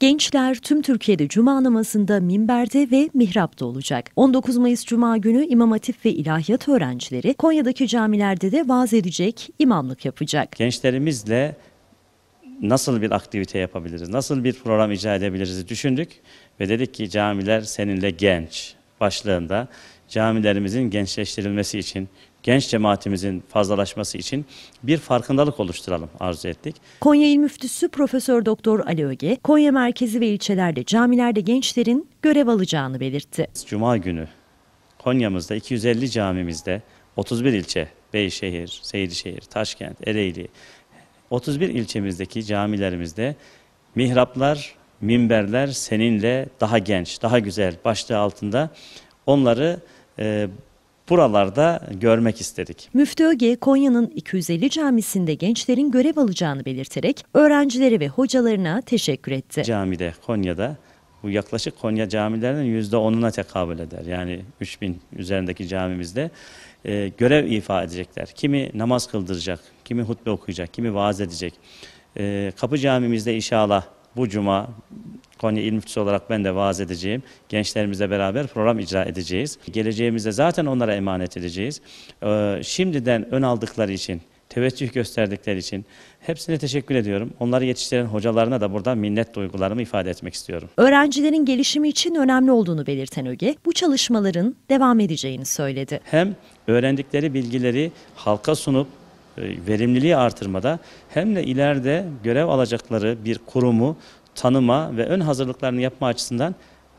Gençler tüm Türkiye'de cuma namazında minberde ve mihrapta olacak. 19 Mayıs cuma günü İmam Hatip ve İlahiyat öğrencileri Konya'daki camilerde de vaaz edecek, imamlık yapacak. Gençlerimizle nasıl bir aktivite yapabiliriz, nasıl bir program icra edebiliriz düşündük ve dedik ki camiler seninle genç başlığında camilerimizin gençleştirilmesi için, genç cemaatimizin fazlalaşması için bir farkındalık oluşturalım arzu ettik. Konya İl Müftüsü Profesör Doktor Ali Öge, Konya merkezi ve ilçelerde camilerde gençlerin görev alacağını belirtti. Cuma günü Konya'mızda 250 camimizde 31 ilçe, Beyşehir, Seydişehir, Taşkent, Ereğli, 31 ilçemizdeki camilerimizde mihraplar, minberler seninle daha genç, daha güzel başlığı altında onları e, buralarda görmek istedik. Müftü Öge, Konya'nın 250 camisinde gençlerin görev alacağını belirterek öğrencileri ve hocalarına teşekkür etti. Camide, Konya'da bu yaklaşık Konya camilerinin %10'una tekabül eder. Yani 3000 üzerindeki camimizde e, görev ifa edecekler. Kimi namaz kıldıracak, kimi hutbe okuyacak, kimi vaaz edecek. E, Kapı camimizde inşallah bu cuma Konya İl Müftüsü olarak ben de vaaz edeceğim. Gençlerimizle beraber program icra edeceğiz. Geleceğimizde zaten onlara emanet edeceğiz. Ee, şimdiden ön aldıkları için teveccüh gösterdikleri için hepsine teşekkür ediyorum. Onları yetiştiren hocalarına da buradan minnet duygularımı ifade etmek istiyorum. Öğrencilerin gelişimi için önemli olduğunu belirten ÖGE, bu çalışmaların devam edeceğini söyledi. Hem öğrendikleri bilgileri halka sunup e, verimliliği artırmada hem de ileride görev alacakları bir kurumu tanıma ve ön hazırlıklarını yapma açısından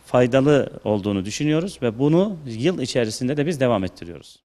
faydalı olduğunu düşünüyoruz ve bunu yıl içerisinde de biz devam ettiriyoruz.